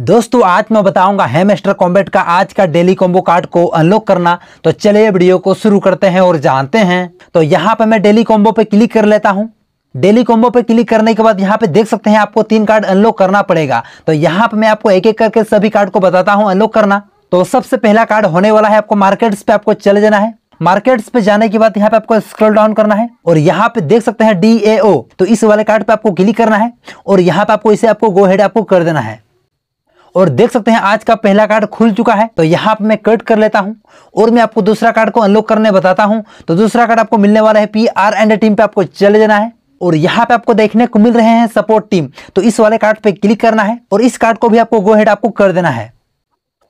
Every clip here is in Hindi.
दोस्तों आज मैं बताऊंगा हेमेस्टर कॉम्बेट का आज का डेली कॉम्बो कार्ड को अनलॉक करना तो चलिए वीडियो को शुरू करते हैं और जानते हैं तो यहाँ पे मैं डेली कॉम्बो पे क्लिक कर लेता हूँ डेली कॉम्बो पे क्लिक करने के बाद यहाँ पे देख सकते हैं आपको तीन कार्ड अनलॉक करना पड़ेगा तो यहाँ पे मैं आपको एक एक करके सभी कार्ड को बताता हूँ अनलॉक करना तो सबसे पहला कार्ड होने वाला है आपको मार्केट्स पे आपको चले जाना है मार्केट्स पे जाने के बाद यहाँ पे आपको स्क्रॉल डाउन करना है और यहाँ पे देख सकते हैं डी तो इस वाले कार्ड पे आपको क्लिक करना है और यहाँ पे आपको इसे आपको गो हेड आपको कर देना है और देख सकते हैं आज का पहला कार्ड खुल चुका है तो यहाँ मैं कट कर लेता हूँ और मैं आपको दूसरा कार्ड को अनलॉक करने बताता हूँ तो दूसरा कार्ड आपको मिलने वाला है पी आर एंड टीम पे आपको चले जाना है और यहाँ पे आपको देखने को मिल रहे हैं सपोर्ट टीम तो इस वाले कार्ड पे क्लिक करना है और इस कार्ड को भी आपको गो हेड आपको कर देना है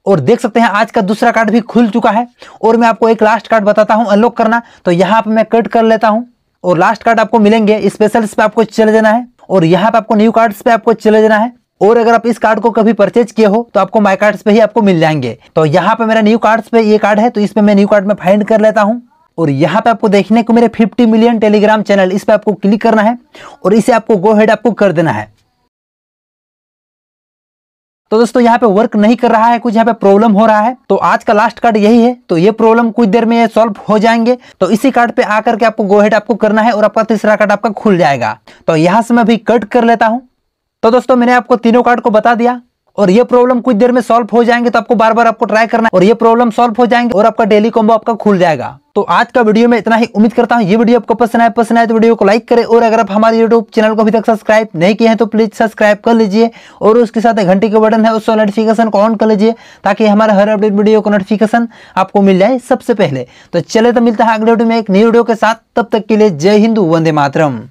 और देख सकते हैं आज का दूसरा कार्ड भी खुल चुका है और मैं आपको एक लास्ट कार्ड बताता हूँ अनलॉक करना तो यहाँ पे मैं कट कर लेता हूँ और लास्ट कार्ड आपको मिलेंगे स्पेशल पे आपको चले जाना है और यहाँ पे आपको न्यू कार्ड्स पे आपको चले जाना है और अगर आप इस कार्ड को कभी परचेज किए हो तो आपको माई कार्ड पे ही आपको मिल जाएंगे तो यहाँ पे मेरा न्यू कार्ड पे ये कार्ड है तो इस पे मैं न्यू कार्ड में फाइंड कर लेता हूँ और यहाँ पे आपको देखने को मेरे 50 मिलियन टेलीग्राम चैनल इस पे आपको क्लिक करना है और इसे आपको गो हेड आपको कर देना है तो दोस्तों यहाँ पे वर्क नहीं कर रहा है कुछ यहाँ पे प्रॉब्लम हो रहा है तो आज का लास्ट कार्ड यही है तो ये प्रॉब्लम कुछ देर में ये सॉल्व हो जाएंगे तो इसी कार्ड पे आकर के आपको गो हेड आपको करना है और आपका तीसरा कार्ड आपका खुल जाएगा तो यहां से मैं भी कट कर लेता हूं तो दोस्तों मैंने आपको तीनों कार्ड को बता दिया और ये प्रॉब्लम कुछ देर में सॉल्व हो जाएंगे तो आपको बार बार आपको ट्राई करना और ये प्रॉब्लम सॉल्व हो जाएंगे और आपका डेली कॉम्बो आपका खुल जाएगा तो आज का वीडियो में इतना ही उम्मीद करता हूँ ये वीडियो आपको पसंद आए पसंद आए तो वीडियो को लाइक करें और अगर आप हमारे यूट्यूब चैनल को अभी तक सब्सक्राइब नहीं किए हैं तो प्लीज सब्सक्राइब कर लीजिए और उसके साथ घंटे का बटन है उस नोटिफिकेशन को ऑन कर लीजिए ताकि हमारे हर अपडेट वीडियो को नोटिफिकेशन आपको मिल जाए सबसे पहले तो चले तो मिलता है अगले वीडियो में एक नई वीडियो के साथ तब तक के लिए जय हिंदू वंदे मातरम